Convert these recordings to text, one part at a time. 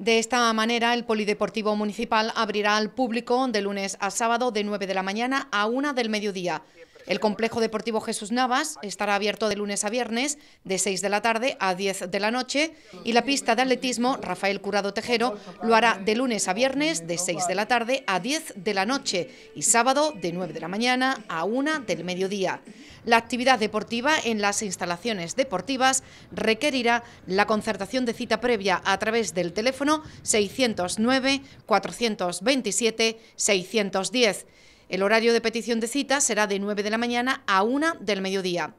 De esta manera, el Polideportivo Municipal abrirá al público de lunes a sábado de 9 de la mañana a 1 del mediodía. El complejo deportivo Jesús Navas estará abierto de lunes a viernes, de 6 de la tarde a 10 de la noche, y la pista de atletismo Rafael Curado Tejero lo hará de lunes a viernes, de 6 de la tarde a 10 de la noche, y sábado de 9 de la mañana a 1 del mediodía. La actividad deportiva en las instalaciones deportivas requerirá la concertación de cita previa a través del teléfono 609 427 610. El horario de petición de cita será de 9 de la mañana a 1 del mediodía.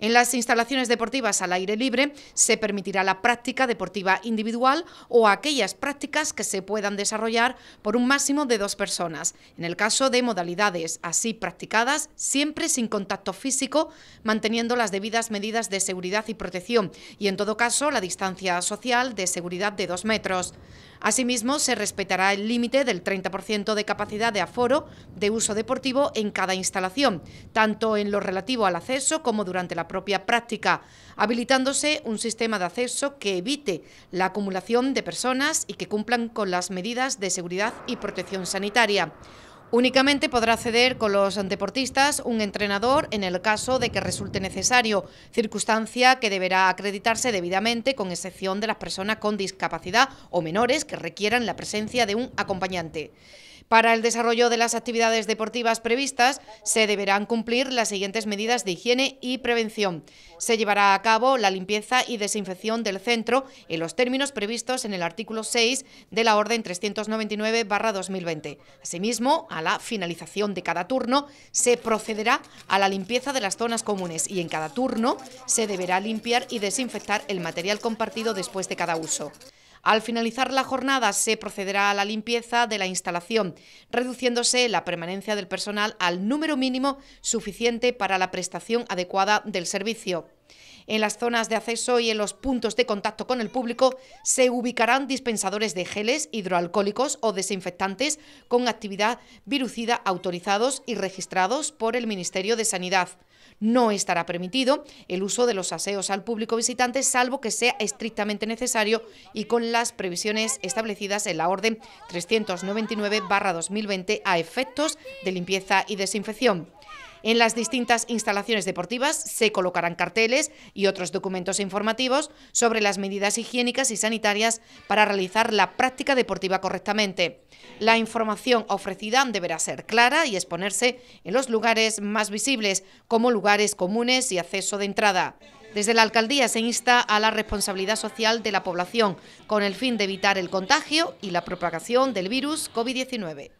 En las instalaciones deportivas al aire libre se permitirá la práctica deportiva individual o aquellas prácticas que se puedan desarrollar por un máximo de dos personas, en el caso de modalidades así practicadas siempre sin contacto físico, manteniendo las debidas medidas de seguridad y protección y en todo caso la distancia social de seguridad de dos metros. Asimismo, se respetará el límite del 30% de capacidad de aforo de uso deportivo en cada instalación, tanto en lo relativo al acceso como durante la propia práctica, habilitándose un sistema de acceso que evite la acumulación de personas y que cumplan con las medidas de seguridad y protección sanitaria. Únicamente podrá acceder con los deportistas un entrenador en el caso de que resulte necesario, circunstancia que deberá acreditarse debidamente con excepción de las personas con discapacidad o menores que requieran la presencia de un acompañante. Para el desarrollo de las actividades deportivas previstas se deberán cumplir las siguientes medidas de higiene y prevención. Se llevará a cabo la limpieza y desinfección del centro en los términos previstos en el artículo 6 de la Orden 399-2020. Asimismo, a la finalización de cada turno se procederá a la limpieza de las zonas comunes y en cada turno se deberá limpiar y desinfectar el material compartido después de cada uso. Al finalizar la jornada se procederá a la limpieza de la instalación, reduciéndose la permanencia del personal al número mínimo suficiente para la prestación adecuada del servicio. En las zonas de acceso y en los puntos de contacto con el público se ubicarán dispensadores de geles hidroalcohólicos o desinfectantes con actividad virucida autorizados y registrados por el Ministerio de Sanidad. No estará permitido el uso de los aseos al público visitante, salvo que sea estrictamente necesario y con las previsiones establecidas en la Orden 399-2020 a efectos de limpieza y desinfección. En las distintas instalaciones deportivas se colocarán carteles y otros documentos informativos sobre las medidas higiénicas y sanitarias para realizar la práctica deportiva correctamente. La información ofrecida deberá ser clara y exponerse en los lugares más visibles, como lugares comunes y acceso de entrada. Desde la Alcaldía se insta a la responsabilidad social de la población, con el fin de evitar el contagio y la propagación del virus COVID-19.